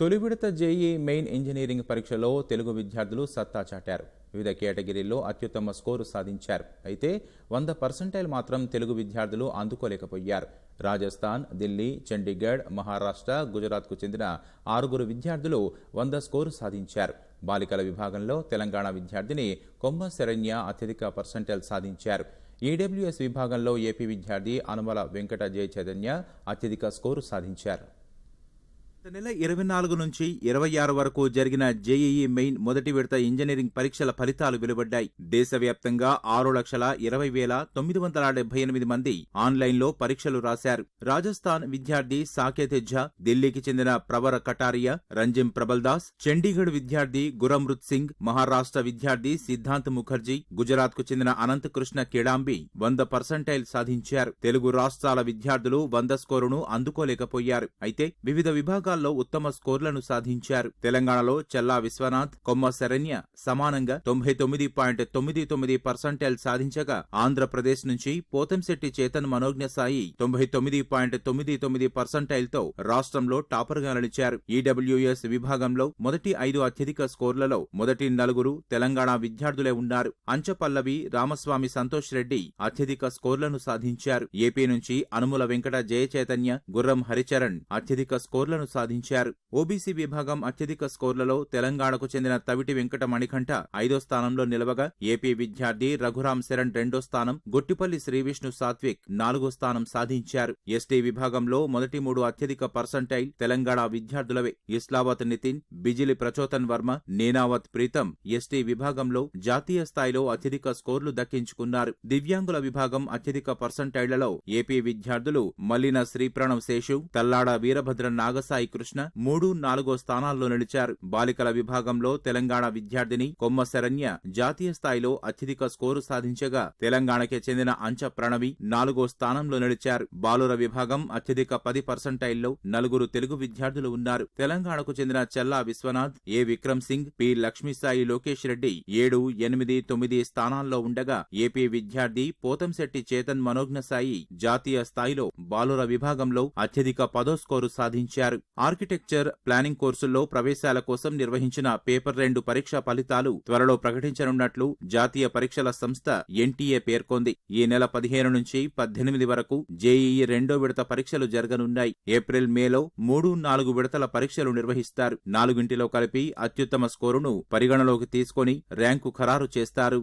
తొలి విడత JEE main engineering పరీక్షలో తెలుగు విద్యార్థులు సత్తా చాటారు వివిధ కేటగిరీల్లో అత్యుత్తమ స్కోరు సాధించారు అయితే వంద పర్సెంటైల్ మాత్రం తెలుగు విద్యార్థులు అందుకోలేకపోయారు రాజస్థాన్ ఢిల్లీ చండీగఢ్ మహారాష్ట్ర గుజరాత్కు చెందిన ఆరుగురు విద్యార్థులు వంద స్కోరు సాధించారు బాలికల విభాగంలో తెలంగాణ విద్యార్థిని కొమ్మ శరణ్య అత్యధిక పర్సెంటైల్ సాధించారు ఈడబ్ల్యూఎస్ విభాగంలో ఏపీ విద్యార్థి అనుమల వెంకట జయ చైతన్య అత్యధిక స్కోరు సాధించారు గత నెల ఇరవై నాలుగు నుంచి ఇరవై ఆరు వరకు జరిగిన జేఈఈ మెయిన్ మొదటి విడత ఇంజనీరింగ్ పరీక్షల ఫలితాలు వెలువడ్డాయి దేశవ్యాప్తంగా ఆరు లక్షల ఇరవై వేల తొమ్మిది వందల డెబ్బై ఎనిమిది మంది ఆన్లైన్లో పరీక్షలు రాశారు రాజస్థాన్ విద్యార్థి సాకేత్ ఝా ఢిల్లీకి చెందిన ప్రవర కటారియా రంజిం ప్రబల్దాస్ చండీగఢ్ విద్యార్థి గురమృత్ సింగ్ మహారాష్ట్ర విద్యార్థి సిద్ధాంత్ ముఖర్జీ గుజరాత్ కు చెందిన అనంతకృష్ణ కృష్ణ కిడాంబి వంద పర్సంటైల్ సాధించారు తెలుగు రాష్ట్రాల విద్యార్థులు వంద స్కోరును అందుకోలేకపోయారు అయితే వివిధ విభాగాలు పథకాల్లో ఉత్తమ స్కోర్లను సాధించారు తెలంగాణలో చల్లా విశ్వనాథ్ కొమ్మ శరణ్య సమానంగా తొంభై తొమ్మిది పాయింట్ తొమ్మిది తొమ్మిది పర్సంటైల్ సాధించగా ఆంధ్రప్రదేశ్ నుంచి పోతంశెట్టి చేతన్ మనోజ్ఞ సాయి తొంభై తొమ్మిది పాయింట్ తొమ్మిది తొమ్మిది పర్సంటైల్తో రాష్ట్రంలో టాపర్గా నిలిచారు ఈడబ్ల్యూఎస్ విభాగంలో మొదటి ఐదు అత్యధిక స్కోర్లలో మొదటి నలుగురు తెలంగాణ విద్యార్థులే ఉన్నారు అంచపల్లవి రామస్వామి సంతోష్ రెడ్డి అత్యధిక స్కోర్లను సాధించారు ఏపీ నుంచి అనుముల వెంకట జయచైతన్య గుర్రం హరిచరణ్ అత్యధిక స్కోర్లను సాధించారు సాధించారు ఓబీసీ విభాగం అత్యధిక స్కోర్లలో తెలంగాణకు చెందిన తవిటి వెంకట మణికంఠ ఐదో స్థానంలో నిలవగా ఏపీ విద్యార్థి రఘురామ్ శరణ్ రెండో స్థానం గొట్టిపల్లి శ్రీవిష్ణు సాత్విక్ నాలుగో స్థానం సాధించారు ఎస్టీ విభాగంలో మొదటి మూడు అత్యధిక పర్సంటైల్ తెలంగాణ విద్యార్థులవే ఇస్లావత్ నితిన్ బిజిలి ప్రచోతన్ వర్మ నేనావత్ ప్రీతం ఎస్టీ విభాగంలో జాతీయ స్థాయిలో అత్యధిక స్కోర్లు దక్కించుకున్నారు దివ్యాంగుల విభాగం అత్యధిక పర్సంటైళ్లలో ఏపీ విద్యార్థులు మల్లిన శ్రీప్రణవ్ శేషు తల్లాడ వీరభద్ర నాగసాయి కృష్ణ మూడు నాలుగో స్థానాల్లో నిలిచారు బాలికల విభాగంలో తెలంగాణ విద్యార్థిని కొమ్మ శరణ్య జాతీయ స్థాయిలో అత్యధిక స్కోరు సాధించగా తెలంగాణకే చెందిన అంచ ప్రణవి నాలుగో స్థానంలో నిలిచారు బాలుర విభాగం అత్యధిక పది పర్సంటైల్లో నలుగురు తెలుగు విద్యార్థులు ఉన్నారు తెలంగాణకు చెందిన చెల్లా విశ్వనాథ్ ఏ విక్రమ్ సింగ్ పి లక్ష్మీసాయి లోకేష్ రెడ్డి ఏడు ఎనిమిది తొమ్మిది స్థానాల్లో ఉండగా ఏపీ విద్యార్థి పోతంశెట్టి చేతన్ మనోజ్ఞ సాయి జాతీయ స్థాయిలో బాలుర విభాగంలో అత్యధిక పదో స్కోరు సాధించారు ఆర్కిటెక్చర్ ప్లానింగ్ కోర్సుల్లో ప్రవేశాల కోసం నిర్వహించిన పేపర్ రెండు పరీక్ష ఫలితాలు త్వరలో ప్రకటించనున్నట్లు జాతీయ పరీక్షల సంస్థ ఎన్టీఏ పేర్కొంది ఈ నెల పదిహేను నుంచి పద్దెనిమిది వరకు జేఈఈ రెండో విడత పరీక్షలు జరగనున్నాయి ఏప్రిల్ మేలో మూడు నాలుగు విడతల పరీక్షలు నిర్వహిస్తారు నాలుగింటిలో కలిపి అత్యుత్తమ స్కోరును పరిగణలోకి తీసుకొని ర్యాంకు ఖరారు చేస్తారు